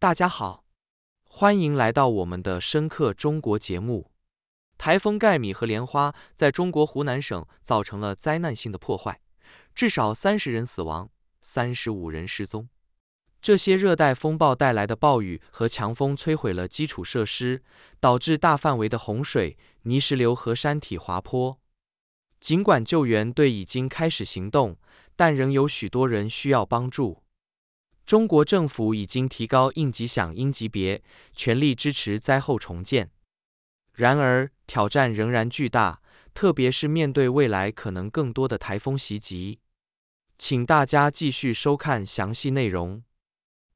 大家好，欢迎来到我们的《深刻中国》节目。台风盖米和莲花在中国湖南省造成了灾难性的破坏，至少三十人死亡，三十五人失踪。这些热带风暴带来的暴雨和强风摧毁了基础设施，导致大范围的洪水、泥石流和山体滑坡。尽管救援队已经开始行动，但仍有许多人需要帮助。中国政府已经提高应急响应级别，全力支持灾后重建。然而，挑战仍然巨大，特别是面对未来可能更多的台风袭击。请大家继续收看详细内容。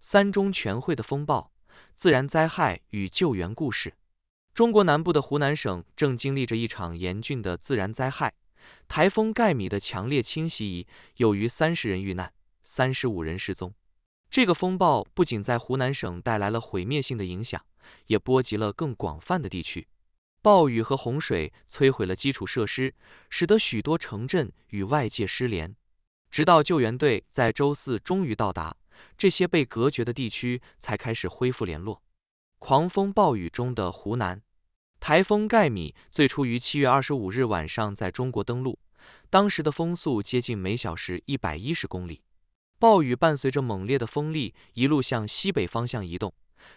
三中全会的风暴：自然灾害与救援故事。中国南部的湖南省正经历着一场严峻的自然灾害——台风盖米的强烈侵袭，有逾三十人遇难，三十五人失踪。这个风暴不仅在湖南省带来了毁灭性的影响，也波及了更广泛的地区。暴雨和洪水摧毁了基础设施，使得许多城镇与外界失联。直到救援队在周四终于到达，这些被隔绝的地区才开始恢复联络。狂风暴雨中的湖南，台风盖米最初于七月二十五日晚上在中国登陆，当时的风速接近每小时一百一十公里。暴雨伴随着猛烈的风力一路向西北方向移动，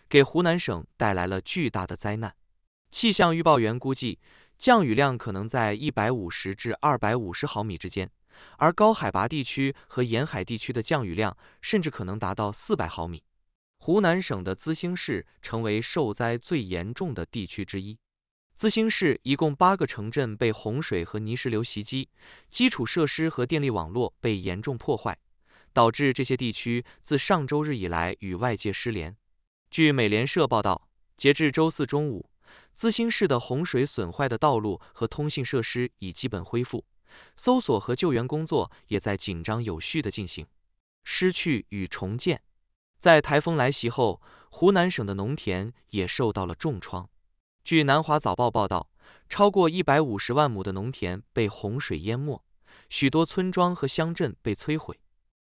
给湖南省带来了巨大的灾难。气象预报员估计，降雨量可能在一百五十至二百五十毫米之间，而高海拔地区和沿海地区的降雨量甚至可能达到四百毫米。湖南省的资兴市成为受灾最严重的地区之一。资兴市一共八个城镇被洪水和泥石流袭击，基础设施和电力网络被严重破坏。导致这些地区自上周日以来与外界失联。据美联社报道，截至周四中午，资兴市的洪水损坏的道路和通信设施已基本恢复，搜索和救援工作也在紧张有序的进行。失去与重建，在台风来袭后，湖南省的农田也受到了重创。据南华早报报道，超过一百五十万亩的农田被洪水淹没，许多村庄和乡镇被摧毁。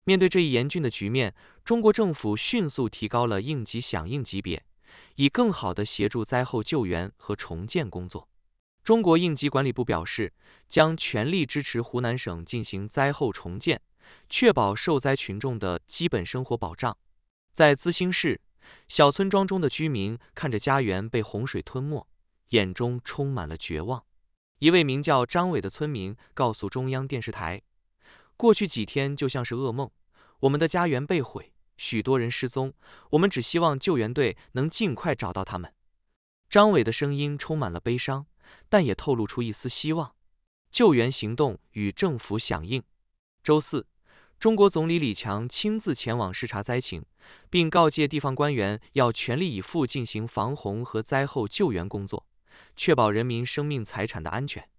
面对这一严峻的局面，中国政府迅速提高了应急响应级别，以更好的协助灾后救援和重建工作。中国应急管理部表示，将全力支持湖南省进行灾后重建，确保受灾群众的基本生活保障。在资兴市小村庄中的居民看着家园被洪水吞没，眼中充满了绝望。一位名叫张伟的村民告诉中央电视台。过去几天就像是噩梦，我们的家园被毁，许多人失踪。我们只希望救援队能尽快找到他们。张伟的声音充满了悲伤，但也透露出一丝希望。救援行动与政府响应。周四，中国总理李强亲自前往视察灾情，并告诫地方官员要全力以赴进行防洪和灾后救援工作，确保人民生命财产的安全。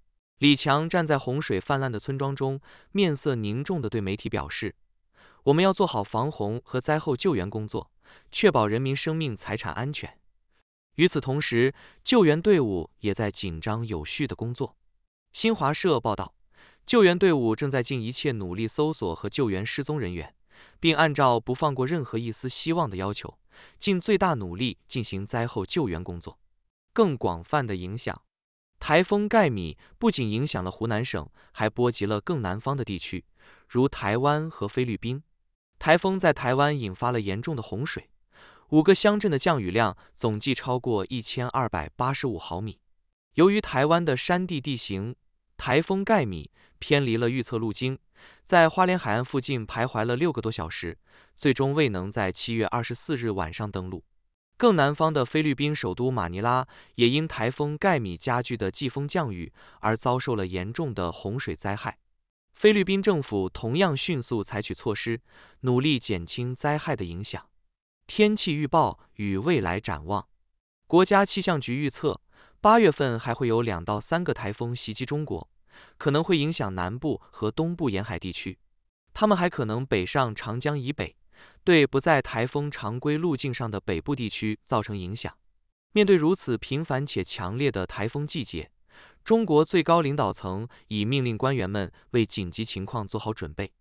李强站在洪水泛滥的村庄中，面色凝重地对媒体表示：“我们要做好防洪和灾后救援工作，确保人民生命财产安全。”与此同时，救援队伍也在紧张有序地工作。新华社报道，救援队伍正在尽一切努力搜索和救援失踪人员，并按照“不放过任何一丝希望”的要求，尽最大努力进行灾后救援工作。更广泛的影响。台风盖米不仅影响了湖南省，还波及了更南方的地区，如台湾和菲律宾。台风在台湾引发了严重的洪水，五个乡镇的降雨量总计超过一千二百八十五毫米。由于台湾的山地地形，台风盖米偏离了预测路径，在花莲海岸附近徘徊了六个多小时，最终未能在七月二十四日晚上登陆。更南方的菲律宾首都马尼拉也因台风盖米加剧的季风降雨而遭受了严重的洪水灾害。菲律宾政府同样迅速采取措施，努力减轻灾害的影响。天气预报与未来展望：国家气象局预测，八月份还会有两到三个台风袭击中国，可能会影响南部和东部沿海地区。他们还可能北上长江以北。对不在台风常规路径上的北部地区造成影响。面对如此频繁且强烈的台风季节，中国最高领导层已命令官员们为紧急情况做好准备。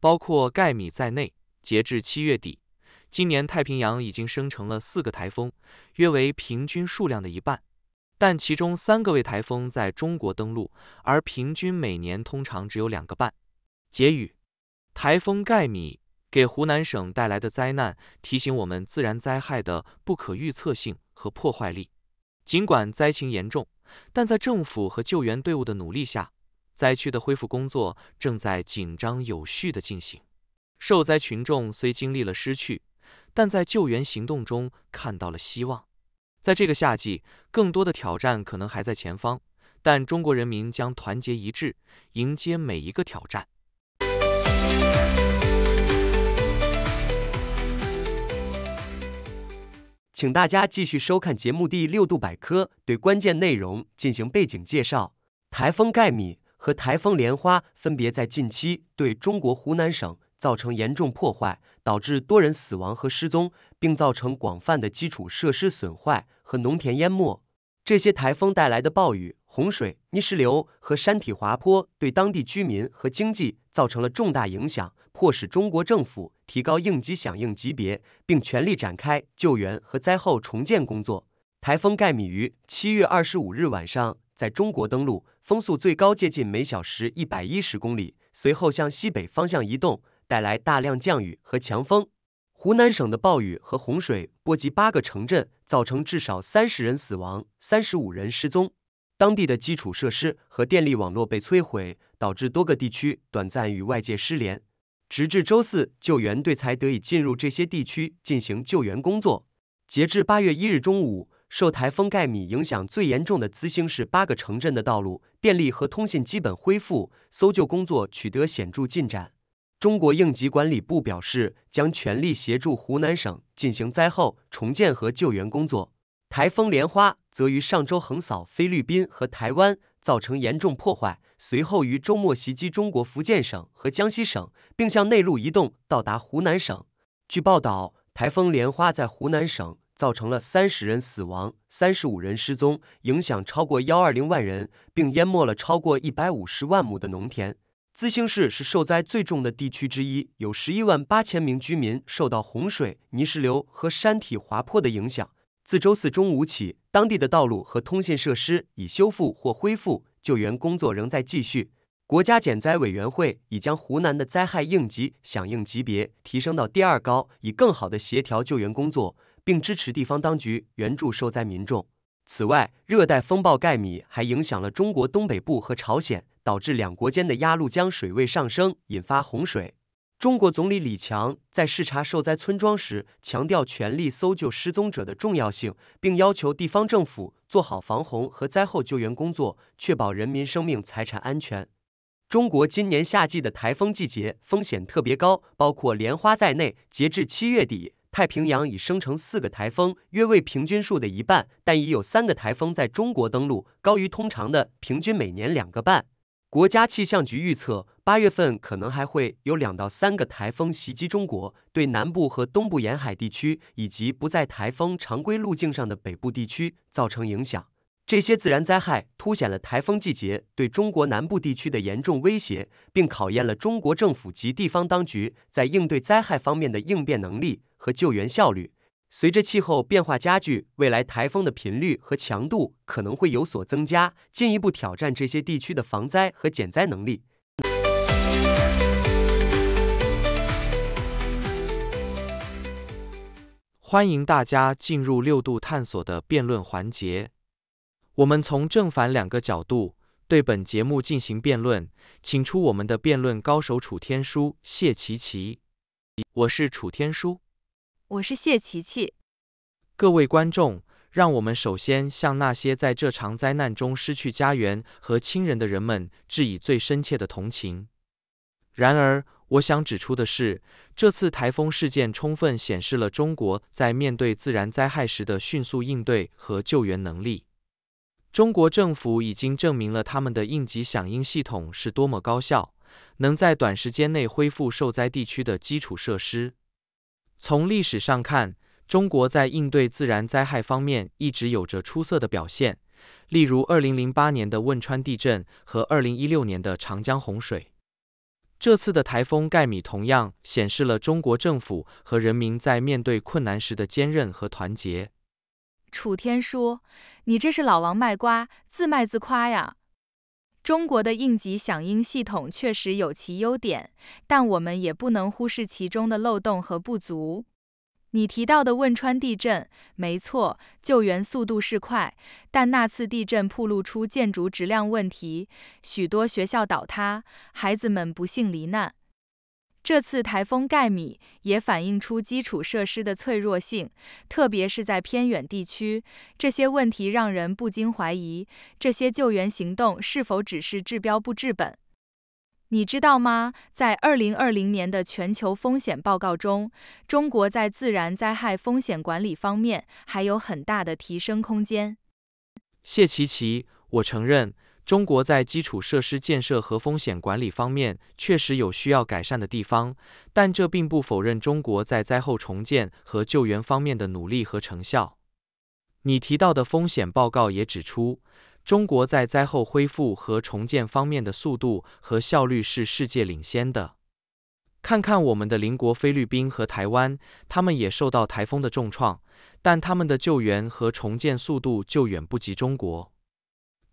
包括盖米在内，截至七月底，今年太平洋已经生成了四个台风，约为平均数量的一半。但其中三个为台风在中国登陆，而平均每年通常只有两个半。结语：台风盖米。给湖南省带来的灾难，提醒我们自然灾害的不可预测性和破坏力。尽管灾情严重，但在政府和救援队伍的努力下，灾区的恢复工作正在紧张有序的进行。受灾群众虽经历了失去，但在救援行动中看到了希望。在这个夏季，更多的挑战可能还在前方，但中国人民将团结一致，迎接每一个挑战。请大家继续收看节目第六度百科，对关键内容进行背景介绍。台风盖米和台风莲花分别在近期对中国湖南省造成严重破坏，导致多人死亡和失踪，并造成广泛的基础设施损坏和农田淹没。这些台风带来的暴雨、洪水、泥石流和山体滑坡，对当地居民和经济造成了重大影响，迫使中国政府。提高应急响应级别，并全力展开救援和灾后重建工作。台风盖米于七月二十五日晚上在中国登陆，风速最高接近每小时一百一十公里，随后向西北方向移动，带来大量降雨和强风。湖南省的暴雨和洪水波及八个城镇，造成至少三十人死亡、三十五人失踪。当地的基础设施和电力网络被摧毁，导致多个地区短暂与外界失联。直至周四，救援队才得以进入这些地区进行救援工作。截至八月一日中午，受台风盖米影响最严重的资兴市八个城镇的道路、电力和通信基本恢复，搜救工作取得显著进展。中国应急管理部表示，将全力协助湖南省进行灾后重建和救援工作。台风莲花则于上周横扫菲律宾和台湾。造成严重破坏，随后于周末袭击中国福建省和江西省，并向内陆移动，到达湖南省。据报道，台风莲花在湖南省造成了三十人死亡、三十五人失踪，影响超过幺二零万人，并淹没了超过一百五十万亩的农田。资兴市是受灾最重的地区之一，有十一万八千名居民受到洪水、泥石流和山体滑坡的影响。自周四中午起，当地的道路和通信设施已修复或恢复，救援工作仍在继续。国家减灾委员会已将湖南的灾害应急响应级别提升到第二高，以更好地协调救援工作，并支持地方当局援助受灾民众。此外，热带风暴盖米还影响了中国东北部和朝鲜，导致两国间的鸭绿江水位上升，引发洪水。中国总理李强在视察受灾村庄时，强调全力搜救失踪者的重要性，并要求地方政府做好防洪和灾后救援工作，确保人民生命财产安全。中国今年夏季的台风季节风险特别高，包括莲花在内，截至七月底，太平洋已生成四个台风，约为平均数的一半，但已有三个台风在中国登陆，高于通常的平均每年两个半。国家气象局预测，八月份可能还会有两到三个台风袭击中国，对南部和东部沿海地区以及不在台风常规路径上的北部地区造成影响。这些自然灾害凸显了台风季节对中国南部地区的严重威胁，并考验了中国政府及地方当局在应对灾害方面的应变能力和救援效率。随着气候变化加剧，未来台风的频率和强度可能会有所增加，进一步挑战这些地区的防灾和减灾能力。欢迎大家进入六度探索的辩论环节，我们从正反两个角度对本节目进行辩论，请出我们的辩论高手楚天舒、谢琪琪，我是楚天舒。我是谢琪琪。各位观众，让我们首先向那些在这场灾难中失去家园和亲人的人们致以最深切的同情。然而，我想指出的是，这次台风事件充分显示了中国在面对自然灾害时的迅速应对和救援能力。中国政府已经证明了他们的应急响应系统是多么高效，能在短时间内恢复受灾地区的基础设施。从历史上看，中国在应对自然灾害方面一直有着出色的表现，例如二零零八年的汶川地震和二零一六年的长江洪水。这次的台风盖米同样显示了中国政府和人民在面对困难时的坚韧和团结。楚天舒，你这是老王卖瓜，自卖自夸呀！中国的应急响应系统确实有其优点，但我们也不能忽视其中的漏洞和不足。你提到的汶川地震，没错，救援速度是快，但那次地震暴露出建筑质量问题，许多学校倒塌，孩子们不幸罹难。这次台风盖米也反映出基础设施的脆弱性，特别是在偏远地区，这些问题让人不禁怀疑，这些救援行动是否只是治标不治本？你知道吗？在2020年的全球风险报告中，中国在自然灾害风险管理方面还有很大的提升空间。谢琪琪，我承认。中国在基础设施建设和风险管理方面确实有需要改善的地方，但这并不否认中国在灾后重建和救援方面的努力和成效。你提到的风险报告也指出，中国在灾后恢复和重建方面的速度和效率是世界领先的。看看我们的邻国菲律宾和台湾，他们也受到台风的重创，但他们的救援和重建速度就远不及中国。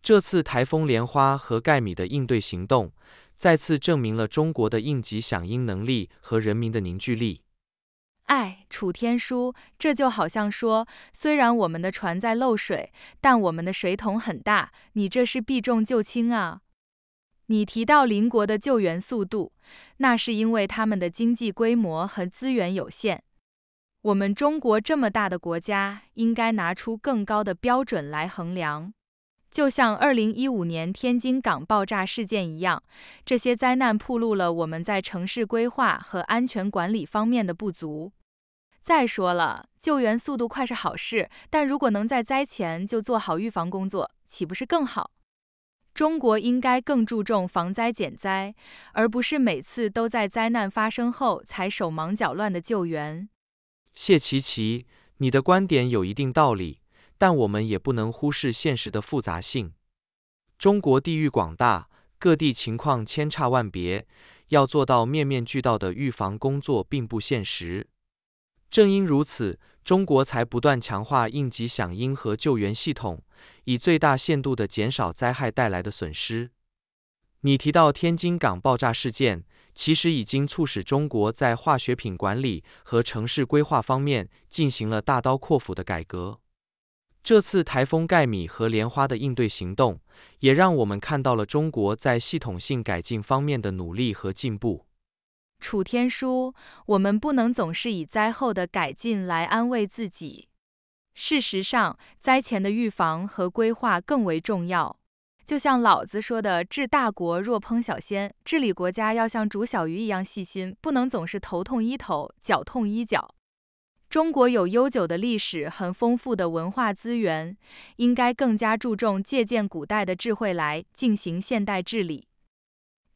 这次台风莲花和盖米的应对行动，再次证明了中国的应急响应能力和人民的凝聚力。哎，楚天舒，这就好像说，虽然我们的船在漏水，但我们的水桶很大。你这是避重就轻啊！你提到邻国的救援速度，那是因为他们的经济规模和资源有限。我们中国这么大的国家，应该拿出更高的标准来衡量。就像2015年天津港爆炸事件一样，这些灾难暴露了我们在城市规划和安全管理方面的不足。再说了，救援速度快是好事，但如果能在灾前就做好预防工作，岂不是更好？中国应该更注重防灾减灾，而不是每次都在灾难发生后才手忙脚乱的救援。谢琪琪，你的观点有一定道理。但我们也不能忽视现实的复杂性。中国地域广大，各地情况千差万别，要做到面面俱到的预防工作并不现实。正因如此，中国才不断强化应急响应和救援系统，以最大限度的减少灾害带来的损失。你提到天津港爆炸事件，其实已经促使中国在化学品管理和城市规划方面进行了大刀阔斧的改革。这次台风盖米和莲花的应对行动，也让我们看到了中国在系统性改进方面的努力和进步。楚天书，我们不能总是以灾后的改进来安慰自己。事实上，灾前的预防和规划更为重要。就像老子说的，“治大国若烹小鲜”，治理国家要像煮小鱼一样细心，不能总是头痛医头，脚痛医脚。中国有悠久的历史，很丰富的文化资源，应该更加注重借鉴古代的智慧来进行现代治理。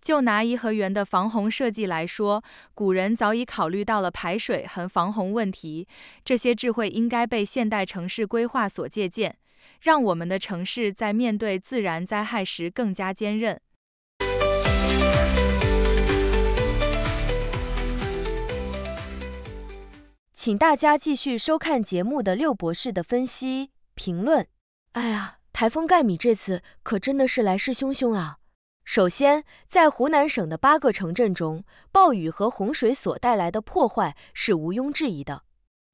就拿颐和园的防洪设计来说，古人早已考虑到了排水和防洪问题，这些智慧应该被现代城市规划所借鉴，让我们的城市在面对自然灾害时更加坚韧。请大家继续收看节目的六博士的分析评论。哎呀，台风盖米这次可真的是来势汹汹啊！首先，在湖南省的八个城镇中，暴雨和洪水所带来的破坏是毋庸置疑的。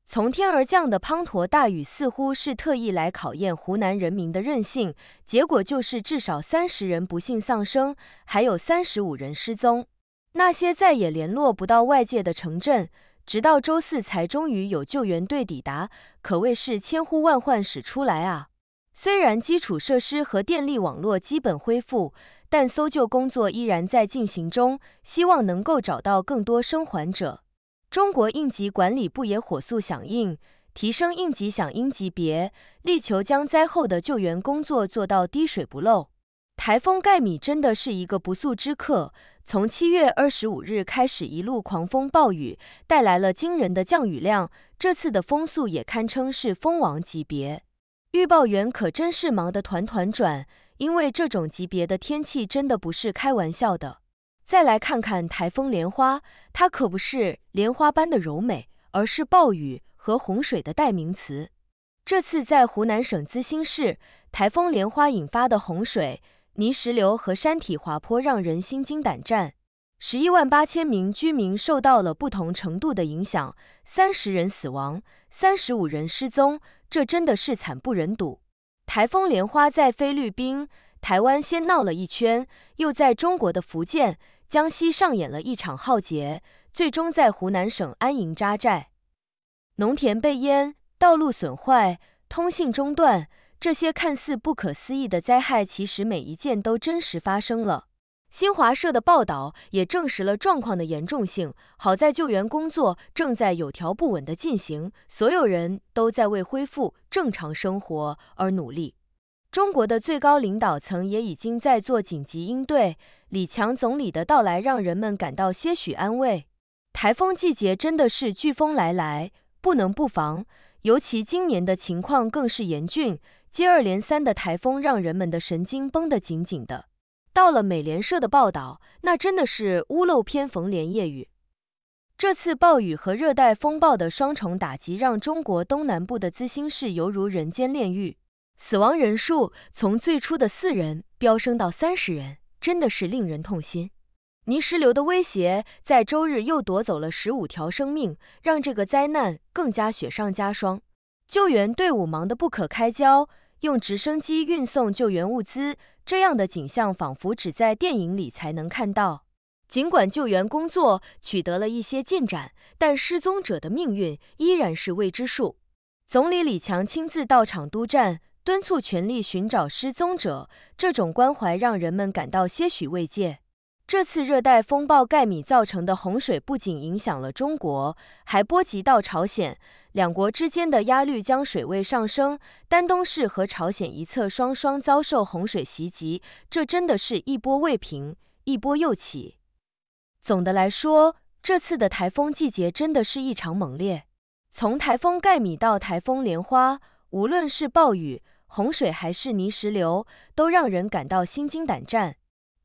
从天而降的滂沱大雨似乎是特意来考验湖南人民的韧性，结果就是至少三十人不幸丧生，还有三十五人失踪。那些再也联络不到外界的城镇。直到周四才终于有救援队抵达，可谓是千呼万唤始出来啊！虽然基础设施和电力网络基本恢复，但搜救工作依然在进行中，希望能够找到更多生还者。中国应急管理部也火速响应，提升应急响应级别，力求将灾后的救援工作做到滴水不漏。台风盖米真的是一个不速之客，从七月二十五日开始一路狂风暴雨，带来了惊人的降雨量。这次的风速也堪称是风王级别，预报员可真是忙得团团转，因为这种级别的天气真的不是开玩笑的。再来看看台风莲花，它可不是莲花般的柔美，而是暴雨和洪水的代名词。这次在湖南省资兴市，台风莲花引发的洪水。泥石流和山体滑坡让人心惊胆战，十一万八千名居民受到了不同程度的影响，三十人死亡，三十五人失踪，这真的是惨不忍睹。台风莲花在菲律宾、台湾先闹了一圈，又在中国的福建、江西上演了一场浩劫，最终在湖南省安营扎寨，农田被淹，道路损坏，通信中断。这些看似不可思议的灾害，其实每一件都真实发生了。新华社的报道也证实了状况的严重性。好在救援工作正在有条不紊地进行，所有人都在为恢复正常生活而努力。中国的最高领导层也已经在做紧急应对。李强总理的到来让人们感到些许安慰。台风季节真的是飓风来来，不能不防。尤其今年的情况更是严峻，接二连三的台风让人们的神经绷得紧紧的。到了美联社的报道，那真的是屋漏偏逢连夜雨。这次暴雨和热带风暴的双重打击，让中国东南部的资兴市犹如人间炼狱，死亡人数从最初的四人飙升到三十人，真的是令人痛心。泥石流的威胁在周日又夺走了十五条生命，让这个灾难更加雪上加霜。救援队伍忙得不可开交，用直升机运送救援物资，这样的景象仿佛只在电影里才能看到。尽管救援工作取得了一些进展，但失踪者的命运依然是未知数。总理李强亲自到场督战，敦促全力寻找失踪者，这种关怀让人们感到些许慰藉。这次热带风暴盖米造成的洪水不仅影响了中国，还波及到朝鲜。两国之间的鸭绿江水位上升，丹东市和朝鲜一侧双双遭受洪水袭击，这真的是一波未平，一波又起。总的来说，这次的台风季节真的是异常猛烈。从台风盖米到台风莲花，无论是暴雨、洪水还是泥石流，都让人感到心惊胆战。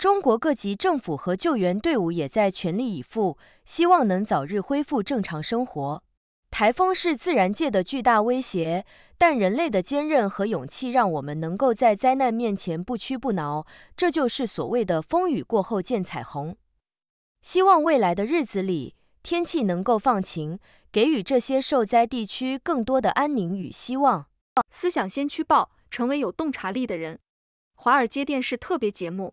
中国各级政府和救援队伍也在全力以赴，希望能早日恢复正常生活。台风是自然界的巨大威胁，但人类的坚韧和勇气让我们能够在灾难面前不屈不挠。这就是所谓的风雨过后见彩虹。希望未来的日子里，天气能够放晴，给予这些受灾地区更多的安宁与希望。思想先驱报，成为有洞察力的人。华尔街电视特别节目。